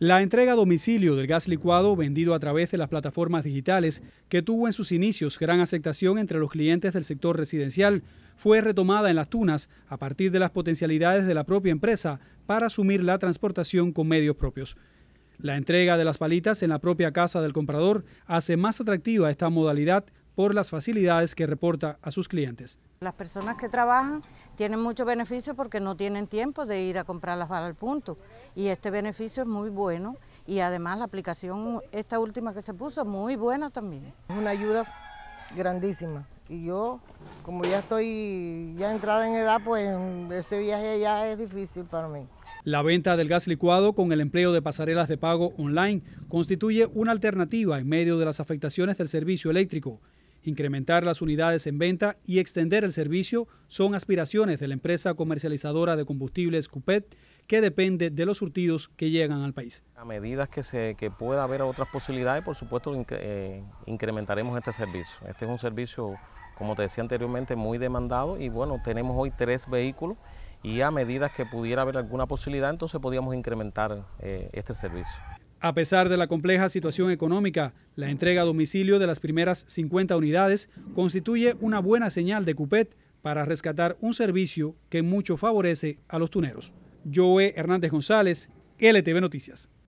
La entrega a domicilio del gas licuado vendido a través de las plataformas digitales, que tuvo en sus inicios gran aceptación entre los clientes del sector residencial, fue retomada en las tunas a partir de las potencialidades de la propia empresa para asumir la transportación con medios propios. La entrega de las palitas en la propia casa del comprador hace más atractiva esta modalidad por las facilidades que reporta a sus clientes. Las personas que trabajan tienen mucho beneficio porque no tienen tiempo de ir a comprar las balas al punto y este beneficio es muy bueno y además la aplicación, esta última que se puso, muy buena también. Es una ayuda grandísima y yo, como ya estoy ya entrada en edad, pues ese viaje ya es difícil para mí. La venta del gas licuado con el empleo de pasarelas de pago online constituye una alternativa en medio de las afectaciones del servicio eléctrico, Incrementar las unidades en venta y extender el servicio son aspiraciones de la empresa comercializadora de combustibles CUPET, que depende de los surtidos que llegan al país. A medida que, se, pueda haber otras posibilidades, por supuesto, eh, incrementaremos este servicio. Este es un servicio, como te decía anteriormente, muy demandado y bueno, tenemos hoy tres vehículos y a medida que pudiera haber alguna posibilidad, entonces podíamos incrementar eh, este servicio. A pesar de la compleja situación económica, la entrega a domicilio de las primeras 50 unidades constituye una buena señal de CUPET para rescatar un servicio que mucho favorece a los tuneros. Joe Hernández González, LTV Noticias.